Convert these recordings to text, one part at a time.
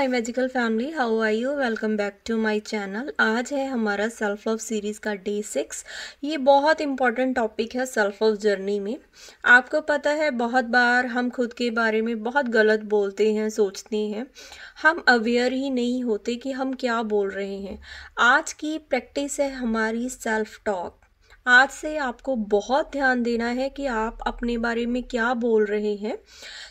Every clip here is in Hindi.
my magical family how are you welcome back to my channel आज है हमारा सेल्फ लव सीरीज़ का डे सिक्स ये बहुत इंपॉर्टेंट टॉपिक है सेल्फ लव जर्नी में आपको पता है बहुत बार हम खुद के बारे में बहुत गलत बोलते हैं सोचते हैं हम अवेयर ही नहीं होते कि हम क्या बोल रहे हैं आज की प्रैक्टिस है हमारी सेल्फ टॉक आज से आपको बहुत ध्यान देना है कि आप अपने बारे में क्या बोल रहे हैं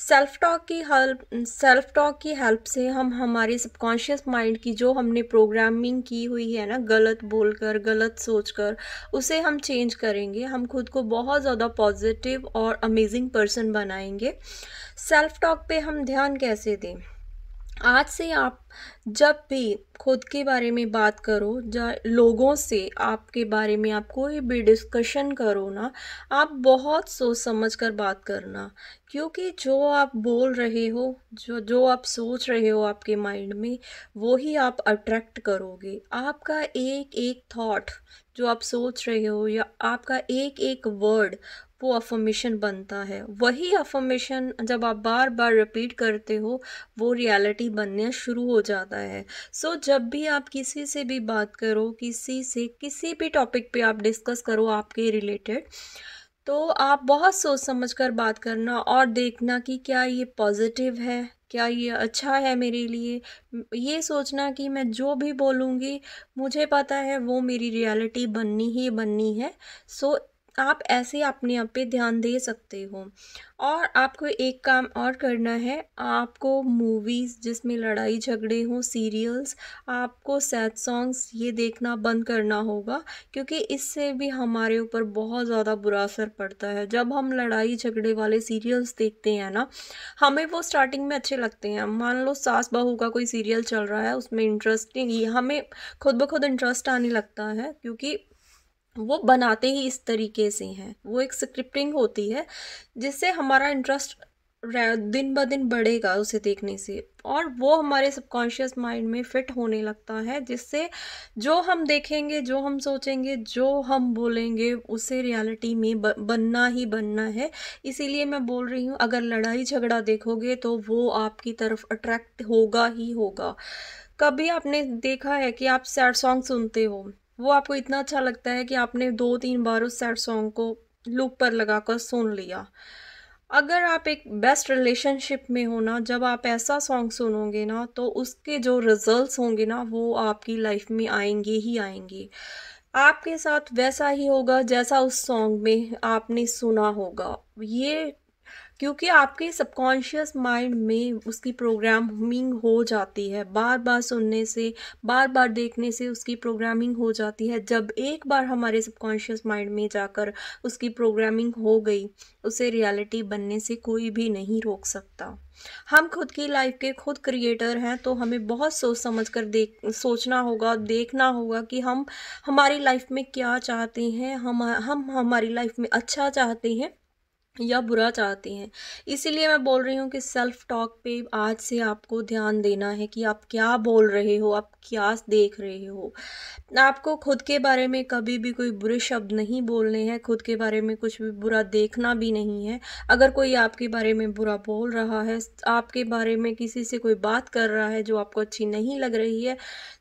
सेल्फ टॉक की हेल्प सेल्फ टॉक की हेल्प से हम हमारे सबकॉन्शियस माइंड की जो हमने प्रोग्रामिंग की हुई है ना गलत बोलकर गलत सोचकर उसे हम चेंज करेंगे हम खुद को बहुत ज़्यादा पॉजिटिव और अमेजिंग पर्सन बनाएंगे सेल्फ टॉक पे हम ध्यान कैसे दें आज से आप जब भी खुद के बारे में बात करो जा लोगों से आपके बारे में आप कोई भी डिस्कशन करो ना आप बहुत सोच समझ कर बात करना क्योंकि जो आप बोल रहे हो जो जो आप सोच रहे हो आपके माइंड में वो ही आप अट्रैक्ट करोगे आपका एक एक थॉट जो आप सोच रहे हो या आपका एक एक वर्ड वो अफर्मेशन बनता है वही अफर्मेशन जब आप बार बार रिपीट करते हो वो रियलिटी बनना शुरू हो जाता है सो so, जब भी आप किसी से भी बात करो किसी से किसी भी टॉपिक पे आप डिस्कस करो आपके रिलेटेड तो आप बहुत सोच समझ कर बात करना और देखना कि क्या ये पॉजिटिव है क्या ये अच्छा है मेरे लिए ये सोचना कि मैं जो भी बोलूँगी मुझे पता है वो मेरी रियलिटी बननी ही बननी है सो so, आप ऐसे अपने आप पे ध्यान दे सकते हो और आपको एक काम और करना है आपको मूवीज़ जिसमें लड़ाई झगड़े हों सीरियल्स आपको सैड सॉन्ग्स ये देखना बंद करना होगा क्योंकि इससे भी हमारे ऊपर बहुत ज़्यादा बुरा असर पड़ता है जब हम लड़ाई झगड़े वाले सीरियल्स देखते हैं ना हमें वो स्टार्टिंग में अच्छे लगते हैं मान लो सास बहू का कोई सीरियल चल रहा है उसमें इंटरेस्टिंग हमें खुद ब खुद इंटरेस्ट आने लगता है क्योंकि वो बनाते ही इस तरीके से हैं वो एक स्क्रिप्टिंग होती है जिससे हमारा इंटरेस्ट दिन ब दिन बढ़ेगा उसे देखने से और वो हमारे सबकॉन्शियस माइंड में फिट होने लगता है जिससे जो हम देखेंगे जो हम सोचेंगे जो हम बोलेंगे उसे रियलिटी में बनना ही बनना है इसीलिए मैं बोल रही हूँ अगर लड़ाई झगड़ा देखोगे तो वो आपकी तरफ अट्रैक्ट होगा ही होगा कभी आपने देखा है कि आप सैड सॉन्ग सुनते हो वो आपको इतना अच्छा लगता है कि आपने दो तीन बार उस सैड सॉन्ग को लूप पर लगाकर सुन लिया अगर आप एक बेस्ट रिलेशनशिप में हो ना जब आप ऐसा सॉन्ग सुनोगे ना तो उसके जो रिजल्ट्स होंगे ना वो आपकी लाइफ में आएंगे ही आएंगे आपके साथ वैसा ही होगा जैसा उस सॉन्ग में आपने सुना होगा ये क्योंकि आपके सबकॉन्शियस माइंड में उसकी प्रोग्रामिंग हो जाती है बार बार सुनने से बार बार देखने से उसकी प्रोग्रामिंग हो जाती है जब एक बार हमारे सबकॉन्शियस माइंड में जाकर उसकी प्रोग्रामिंग हो गई उसे रियलिटी बनने से कोई भी नहीं रोक सकता हम खुद की लाइफ के खुद क्रिएटर हैं तो हमें बहुत सोच समझ कर देख सोचना होगा देखना होगा कि हम हमारी लाइफ में क्या चाहते हैं हम हम हमारी लाइफ में अच्छा चाहते हैं या बुरा चाहते हैं इसीलिए मैं बोल रही हूँ कि सेल्फ़ टॉक पे आज से आपको ध्यान देना है कि आप क्या बोल रहे हो आप क्या देख रहे हो आपको खुद के बारे में कभी भी कोई बुरे शब्द नहीं बोलने हैं खुद के बारे में कुछ भी बुरा देखना भी नहीं है अगर कोई आपके बारे में बुरा बोल रहा है आपके बारे में किसी से कोई बात कर रहा है जो आपको अच्छी नहीं लग रही है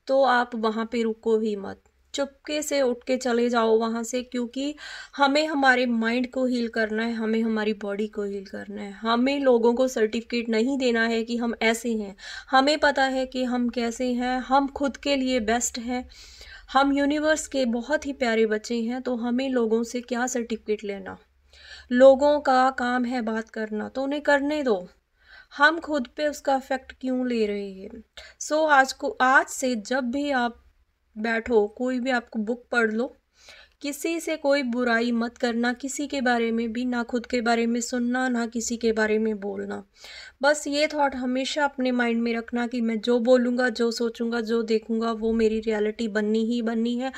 तो आप वहाँ पर रुको ही मत चुपके से उठ के चले जाओ वहाँ से क्योंकि हमें हमारे माइंड को हील करना है हमें हमारी बॉडी को हील करना है हमें लोगों को सर्टिफिकेट नहीं देना है कि हम ऐसे हैं हमें पता है कि हम कैसे हैं हम खुद के लिए बेस्ट हैं हम यूनिवर्स के बहुत ही प्यारे बच्चे हैं तो हमें लोगों से क्या सर्टिफिकेट लेना लोगों का काम है बात करना तो उन्हें करने दो हम खुद पे उसका इफेक्ट क्यों ले रहे हैं सो so, आज को आज से जब भी आप बैठो कोई भी आपको बुक पढ़ लो किसी से कोई बुराई मत करना किसी के बारे में भी ना खुद के बारे में सुनना ना किसी के बारे में बोलना बस ये थॉट हमेशा अपने माइंड में रखना कि मैं जो बोलूँगा जो सोचूंगा जो देखूँगा वो मेरी रियलिटी बननी ही बननी है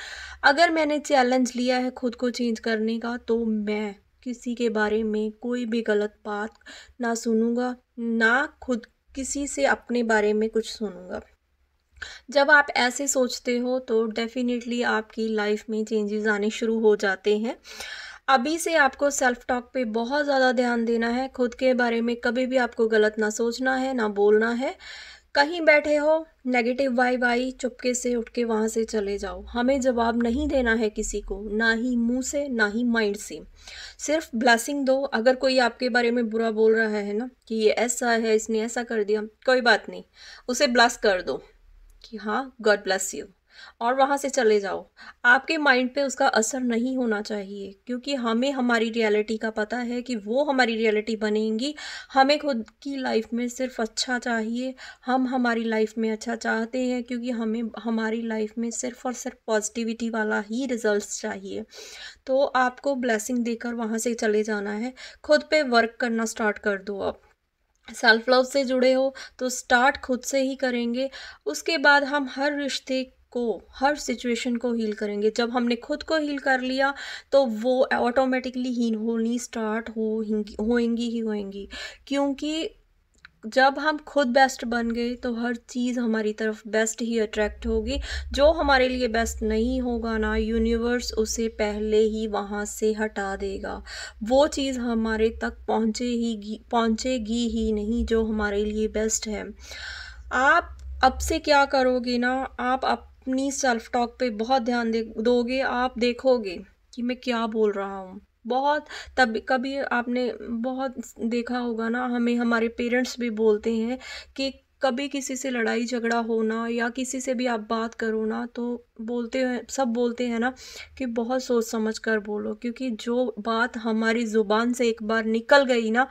अगर मैंने चैलेंज लिया है खुद को चेंज करने का तो मैं किसी के बारे में कोई भी गलत बात ना सुनूँगा ना खुद किसी से अपने बारे में कुछ सुनूँगा जब आप ऐसे सोचते हो तो डेफ़िनेटली आपकी लाइफ में चेंजेस आने शुरू हो जाते हैं अभी से आपको सेल्फ टॉक पे बहुत ज़्यादा ध्यान देना है खुद के बारे में कभी भी आपको गलत ना सोचना है ना बोलना है कहीं बैठे हो नेगेटिव वाई वाई चुपके से उठ के वहाँ से चले जाओ हमें जवाब नहीं देना है किसी को ना ही मुंह से ना ही माइंड से सिर्फ ब्लेसिंग दो अगर कोई आपके बारे में बुरा बोल रहा है ना कि ये ऐसा है इसने ऐसा कर दिया कोई बात नहीं उसे ब्लस कर दो कि हाँ गॉड ब्लेस यू और वहाँ से चले जाओ आपके माइंड पे उसका असर नहीं होना चाहिए क्योंकि हमें हमारी रियलिटी का पता है कि वो हमारी रियलिटी बनेंगी हमें खुद की लाइफ में सिर्फ अच्छा चाहिए हम हमारी लाइफ में अच्छा चाहते हैं क्योंकि हमें हमारी लाइफ में सिर्फ और सिर्फ पॉजिटिविटी वाला ही रिजल्ट्स चाहिए तो आपको ब्लैसिंग देकर वहाँ से चले जाना है खुद पर वर्क करना स्टार्ट कर दो आप सेल्फ लव से जुड़े हो तो स्टार्ट खुद से ही करेंगे उसके बाद हम हर रिश्ते को हर सिचुएशन को हील करेंगे जब हमने खुद को हील कर लिया तो वो ऑटोमेटिकली हील होनी स्टार्ट हो होएंगी ही होएंगी क्योंकि जब हम खुद बेस्ट बन गए तो हर चीज़ हमारी तरफ बेस्ट ही अट्रैक्ट होगी जो हमारे लिए बेस्ट नहीं होगा ना यूनिवर्स उसे पहले ही वहाँ से हटा देगा वो चीज़ हमारे तक पहुँचे ही पहुँचेगी ही नहीं जो हमारे लिए बेस्ट है आप अब से क्या करोगे ना आप अपनी सेल्फ टॉक पे बहुत ध्यान दे दोगे आप देखोगे कि मैं क्या बोल रहा हूँ बहुत तब कभी आपने बहुत देखा होगा ना हमें हमारे पेरेंट्स भी बोलते हैं कि कभी किसी से लड़ाई झगड़ा होना या किसी से भी आप बात करो ना तो बोलते हैं सब बोलते हैं ना कि बहुत सोच समझ कर बोलो क्योंकि जो बात हमारी ज़ुबान से एक बार निकल गई ना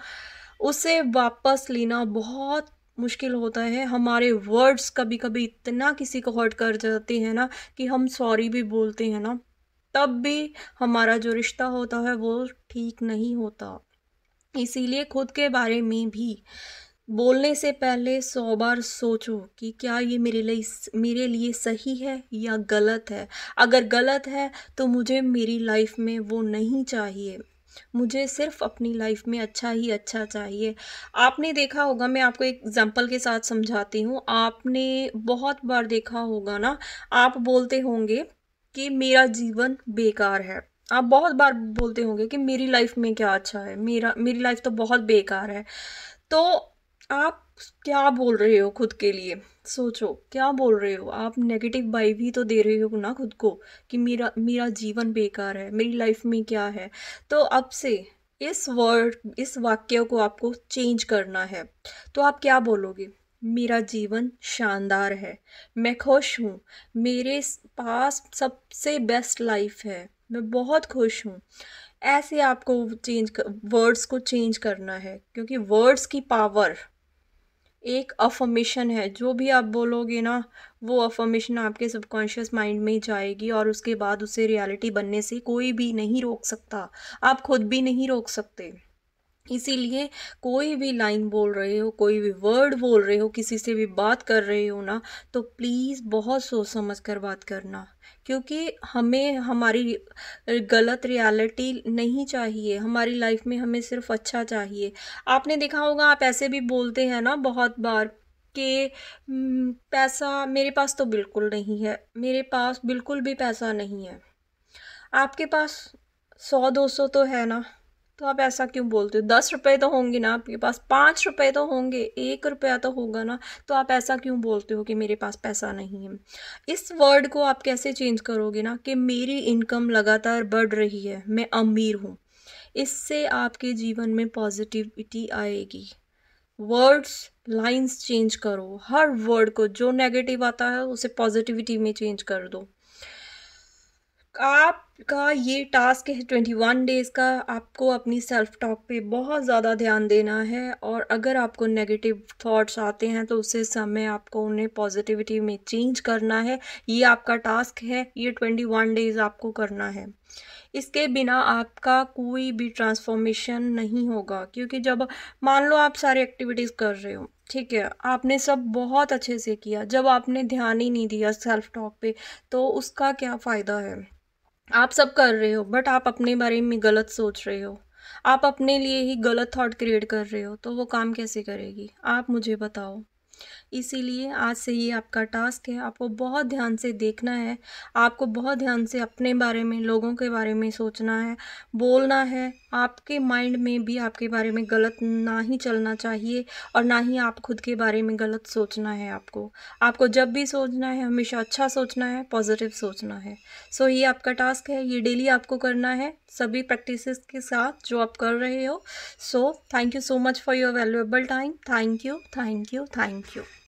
उसे वापस लेना बहुत मुश्किल होता है हमारे वर्ड्स कभी कभी इतना किसी को हर्ट कर जाते हैं ना कि हम सॉरी भी बोलते हैं ना तब भी हमारा जो रिश्ता होता है वो ठीक नहीं होता इसीलिए खुद के बारे में भी बोलने से पहले सौ बार सोचो कि क्या ये मेरे लिए मेरे लिए सही है या गलत है अगर गलत है तो मुझे मेरी लाइफ में वो नहीं चाहिए मुझे सिर्फ अपनी लाइफ में अच्छा ही अच्छा चाहिए आपने देखा होगा मैं आपको एक एग्जांपल के साथ समझाती हूँ आपने बहुत बार देखा होगा ना आप बोलते होंगे कि मेरा जीवन बेकार है आप बहुत बार बोलते होंगे कि मेरी लाइफ में क्या अच्छा है मेरा मेरी लाइफ तो बहुत बेकार है तो आप क्या बोल रहे हो खुद के लिए सोचो क्या बोल रहे हो आप नेगेटिव बाई भी तो दे रहे हो ना खुद को कि मेरा मेरा जीवन बेकार है मेरी लाइफ में क्या है तो अब से इस वर्ड इस वाक्य को आपको चेंज करना है तो आप क्या बोलोगे मेरा जीवन शानदार है मैं खुश हूँ मेरे पास सबसे बेस्ट लाइफ है मैं बहुत खुश हूँ ऐसे आपको चेंज वर्ड्स को चेंज करना है क्योंकि वर्ड्स की पावर एक अफर्मेशन है जो भी आप बोलोगे ना वो अफर्मेशन आपके सबकॉन्शियस माइंड में ही जाएगी और उसके बाद उसे रियलिटी बनने से कोई भी नहीं रोक सकता आप खुद भी नहीं रोक सकते इसीलिए कोई भी लाइन बोल रहे हो कोई भी वर्ड बोल रहे हो किसी से भी बात कर रहे हो ना तो प्लीज़ बहुत सोच समझ कर बात करना क्योंकि हमें हमारी गलत रियलिटी नहीं चाहिए हमारी लाइफ में हमें सिर्फ अच्छा चाहिए आपने देखा होगा आप ऐसे भी बोलते हैं ना बहुत बार कि हम्म, पैसा मेरे पास तो बिल्कुल नहीं है मेरे पास बिल्कुल भी पैसा नहीं है आपके पास सौ दो सौ तो है ना तो आप ऐसा क्यों बोलते हो दस रुपये तो होंगे ना आपके पास पाँच रुपये तो होंगे एक रुपया तो होगा ना तो आप ऐसा क्यों बोलते हो कि मेरे पास पैसा नहीं है इस वर्ड को आप कैसे चेंज करोगे ना कि मेरी इनकम लगातार बढ़ रही है मैं अमीर हूँ इससे आपके जीवन में पॉजिटिविटी आएगी वर्ड्स लाइंस चेंज करो हर वर्ड को जो नेगेटिव आता है उसे पॉजिटिविटी में चेंज कर दो आप का ये टास्क है ट्वेंटी वन डेज़ का आपको अपनी सेल्फ़ टॉक पे बहुत ज़्यादा ध्यान देना है और अगर आपको नेगेटिव थॉट्स आते हैं तो उसे समय आपको उन्हें पॉजिटिविटी में चेंज करना है ये आपका टास्क है ये ट्वेंटी वन डेज़ आपको करना है इसके बिना आपका कोई भी ट्रांसफॉर्मेशन नहीं होगा क्योंकि जब मान लो आप सारी एक्टिविटीज़ कर रहे हो ठीक है आपने सब बहुत अच्छे से किया जब आपने ध्यान ही नहीं दिया सेल्फ टॉक पे तो उसका क्या फ़ायदा है आप सब कर रहे हो बट आप अपने बारे में गलत सोच रहे हो आप अपने लिए ही गलत थॉट क्रिएट कर रहे हो तो वो काम कैसे करेगी आप मुझे बताओ इसीलिए आज से ये आपका टास्क है आपको बहुत ध्यान से देखना है आपको बहुत ध्यान से अपने बारे में लोगों के बारे में सोचना है बोलना है आपके माइंड में भी आपके बारे में गलत ना ही चलना चाहिए और ना ही आप खुद के बारे में गलत सोचना है आपको आपको जब भी सोचना है हमेशा अच्छा सोचना है पॉजिटिव सोचना है सो so, ये आपका टास्क है ये डेली आपको करना है सभी प्रैक्टिसेस के साथ जो आप कर रहे हो so thank you so much for your valuable time thank you thank you thank you